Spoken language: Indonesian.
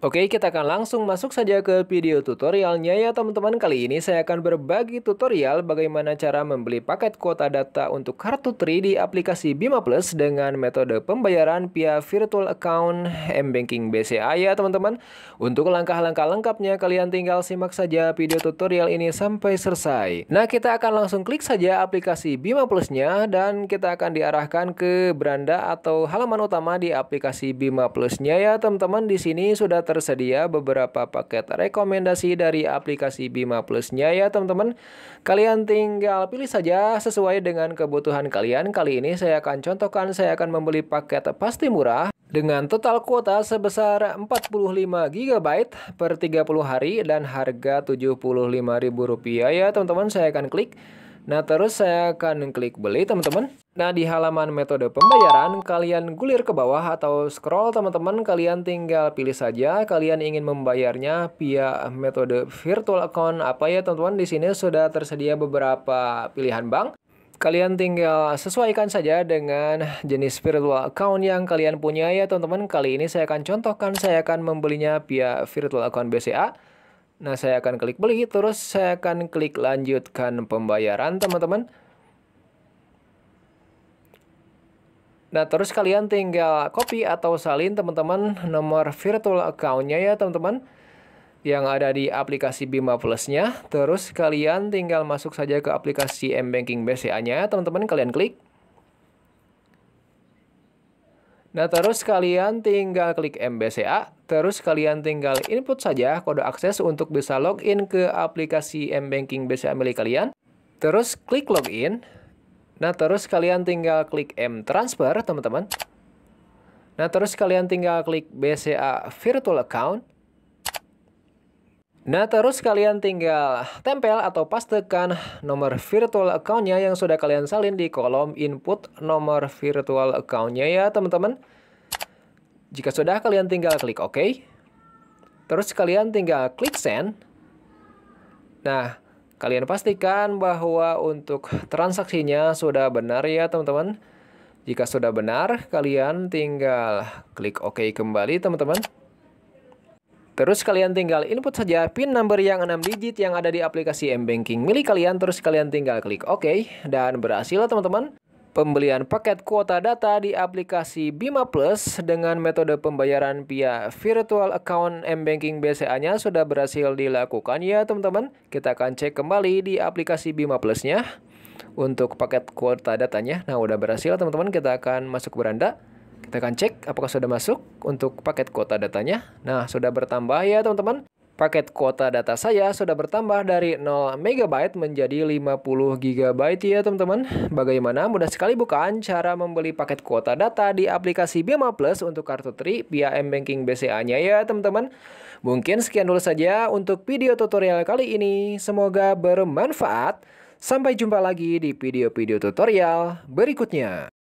Oke, kita akan langsung masuk saja ke video tutorialnya ya teman-teman. Kali ini saya akan berbagi tutorial bagaimana cara membeli paket kuota data untuk kartu Tri di aplikasi Bima Plus dengan metode pembayaran via virtual account mBanking BCA ya teman-teman. Untuk langkah-langkah lengkapnya kalian tinggal simak saja video tutorial ini sampai selesai. Nah, kita akan langsung klik saja aplikasi Bima Plusnya dan kita akan diarahkan ke beranda atau halaman utama di aplikasi Bima Plusnya ya teman-teman. Di sini sudah tersedia beberapa paket rekomendasi dari aplikasi Bima Plusnya ya teman-teman. Kalian tinggal pilih saja sesuai dengan kebutuhan kalian. Kali ini saya akan contohkan saya akan membeli paket pasti murah dengan total kuota sebesar 45 GB per 30 hari dan harga Rp75.000 ya teman-teman. Saya akan klik Nah, terus saya akan klik beli, teman-teman. Nah, di halaman metode pembayaran, kalian gulir ke bawah atau scroll, teman-teman. Kalian tinggal pilih saja kalian ingin membayarnya via metode virtual account apa ya, teman-teman. Di sini sudah tersedia beberapa pilihan bank. Kalian tinggal sesuaikan saja dengan jenis virtual account yang kalian punya ya, teman-teman. Kali ini saya akan contohkan, saya akan membelinya via virtual account BCA. Nah, saya akan klik beli, terus saya akan klik lanjutkan pembayaran, teman-teman. Nah, terus kalian tinggal copy atau salin, teman-teman, nomor virtual account-nya ya, teman-teman. Yang ada di aplikasi Bima Plus-nya. Terus kalian tinggal masuk saja ke aplikasi M-Banking BCA-nya, teman-teman. Kalian klik. Nah, terus kalian tinggal klik MBCA, terus kalian tinggal input saja kode akses untuk bisa login ke aplikasi mBanking BCA milik kalian. Terus klik login. Nah, terus kalian tinggal klik M-Transfer, teman-teman. Nah, terus kalian tinggal klik BCA Virtual Account. Nah terus kalian tinggal tempel atau pastekan nomor virtual accountnya yang sudah kalian salin di kolom input nomor virtual accountnya ya teman-teman. Jika sudah kalian tinggal klik OK. Terus kalian tinggal klik send. Nah kalian pastikan bahwa untuk transaksinya sudah benar ya teman-teman. Jika sudah benar, kalian tinggal klik OK kembali, teman-teman. Terus kalian tinggal input saja PIN number yang 6 digit yang ada di aplikasi M-Banking milik kalian terus kalian tinggal klik OK dan berhasil teman-teman pembelian paket kuota data di aplikasi Bima Plus dengan metode pembayaran via virtual account M-Banking BCA-nya sudah berhasil dilakukan ya teman-teman. Kita akan cek kembali di aplikasi Bima Plus-nya untuk paket kuota datanya. Nah, udah berhasil teman-teman, kita akan masuk beranda. Kita akan cek apakah sudah masuk untuk paket kuota datanya. Nah, sudah bertambah ya teman-teman. Paket kuota data saya sudah bertambah dari 0 MB menjadi 50 GB ya teman-teman. Bagaimana? Mudah sekali bukan cara membeli paket kuota data di aplikasi Bima Plus untuk kartu Tri via M-Banking BCA-nya ya teman-teman. Mungkin sekian dulu saja untuk video tutorial kali ini. Semoga bermanfaat. Sampai jumpa lagi di video-video tutorial berikutnya.